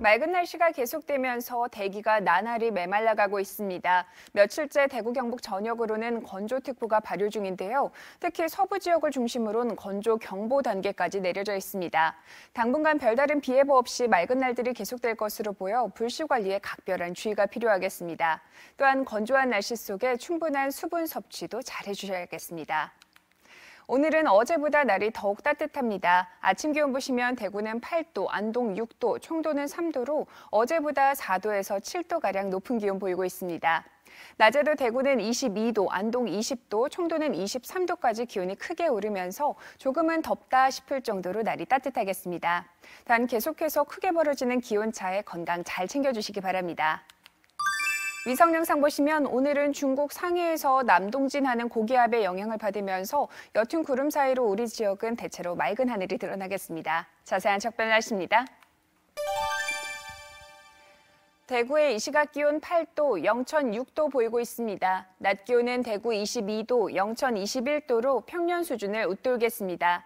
맑은 날씨가 계속되면서 대기가 나날이 메말라가고 있습니다. 며칠째 대구 경북 전역으로는 건조특보가 발효 중인데요. 특히 서부 지역을 중심으로는 건조 경보 단계까지 내려져 있습니다. 당분간 별다른 비 예보 없이 맑은 날들이 계속될 것으로 보여 불씨 관리에 각별한 주의가 필요하겠습니다. 또한 건조한 날씨 속에 충분한 수분 섭취도 잘 해주셔야겠습니다. 오늘은 어제보다 날이 더욱 따뜻합니다. 아침 기온 보시면 대구는 8도, 안동 6도, 청도는 3도로 어제보다 4도에서 7도가량 높은 기온 보이고 있습니다. 낮에도 대구는 22도, 안동 20도, 청도는 23도까지 기온이 크게 오르면서 조금은 덥다 싶을 정도로 날이 따뜻하겠습니다. 단 계속해서 크게 벌어지는 기온 차에 건강 잘 챙겨주시기 바랍니다. 위성 영상 보시면 오늘은 중국 상해에서 남동진하는 고기압의 영향을 받으면서 옅은 구름 사이로 우리 지역은 대체로 맑은 하늘이 드러나겠습니다. 자세한 적별 날씨입니다. 대구의 이 시각 기온 8도, 영천 6도 보이고 있습니다. 낮 기온은 대구 22도, 영천 21도로 평년 수준을 웃돌겠습니다.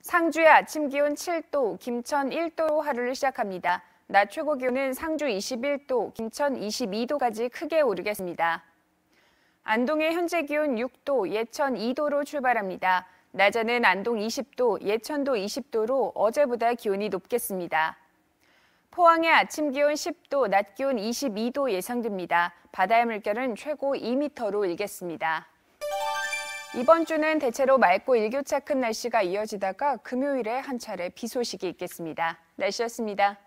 상주의 아침 기온 7도, 김천 1도로 하루를 시작합니다. 낮 최고 기온은 상주 21도, 김천 22도까지 크게 오르겠습니다. 안동의 현재 기온 6도, 예천 2도로 출발합니다. 낮에는 안동 20도, 예천도 20도로 어제보다 기온이 높겠습니다. 포항의 아침 기온 10도, 낮 기온 22도 예상됩니다. 바다의 물결은 최고 2m로 일겠습니다. 이번 주는 대체로 맑고 일교차 큰 날씨가 이어지다가 금요일에 한 차례 비 소식이 있겠습니다. 날씨였습니다.